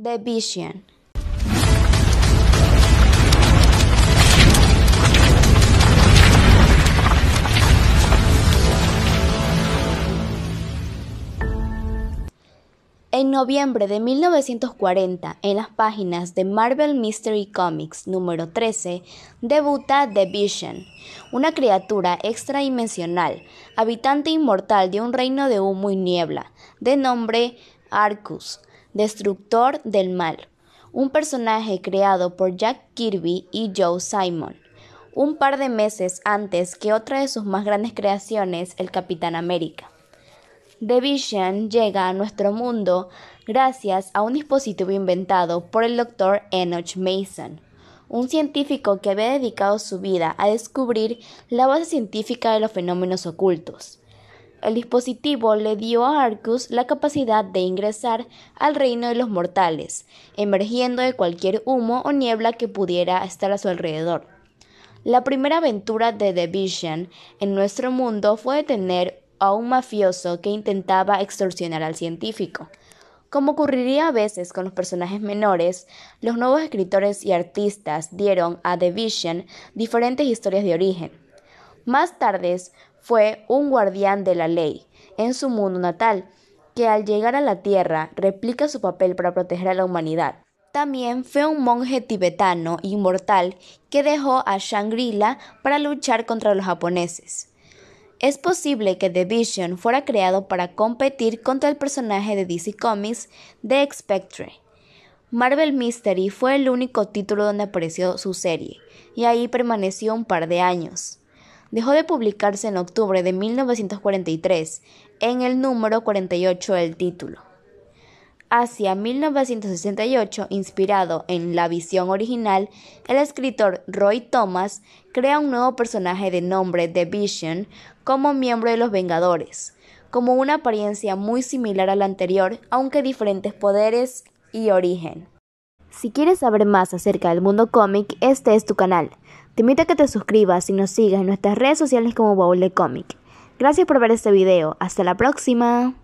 The Vision. En noviembre de 1940, en las páginas de Marvel Mystery Comics número 13, debuta The Vision, una criatura extradimensional, habitante inmortal de un reino de humo y niebla, de nombre Arcus, destructor del mal, un personaje creado por Jack Kirby y Joe Simon, un par de meses antes que otra de sus más grandes creaciones, el Capitán América. The Vision llega a nuestro mundo gracias a un dispositivo inventado por el doctor Enoch Mason, un científico que había dedicado su vida a descubrir la base científica de los fenómenos ocultos. El dispositivo le dio a Arcus la capacidad de ingresar al reino de los mortales, emergiendo de cualquier humo o niebla que pudiera estar a su alrededor. La primera aventura de The Vision en nuestro mundo fue detener a un mafioso que intentaba extorsionar al científico. Como ocurriría a veces con los personajes menores, los nuevos escritores y artistas dieron a The Vision diferentes historias de origen. Más tarde fue un guardián de la ley en su mundo natal, que al llegar a la Tierra replica su papel para proteger a la humanidad. También fue un monje tibetano inmortal que dejó a Shangri-La para luchar contra los japoneses. Es posible que The Vision fuera creado para competir contra el personaje de DC Comics The Spectre. Marvel Mystery fue el único título donde apareció su serie, y ahí permaneció un par de años dejó de publicarse en octubre de 1943 en el número 48 del título. Hacia 1968, inspirado en la visión original, el escritor Roy Thomas crea un nuevo personaje de nombre The Vision como miembro de los Vengadores, como una apariencia muy similar a la anterior, aunque diferentes poderes y origen. Si quieres saber más acerca del mundo cómic, este es tu canal. Te invito a que te suscribas y nos sigas en nuestras redes sociales como Baúl de Cómic. Gracias por ver este video. Hasta la próxima.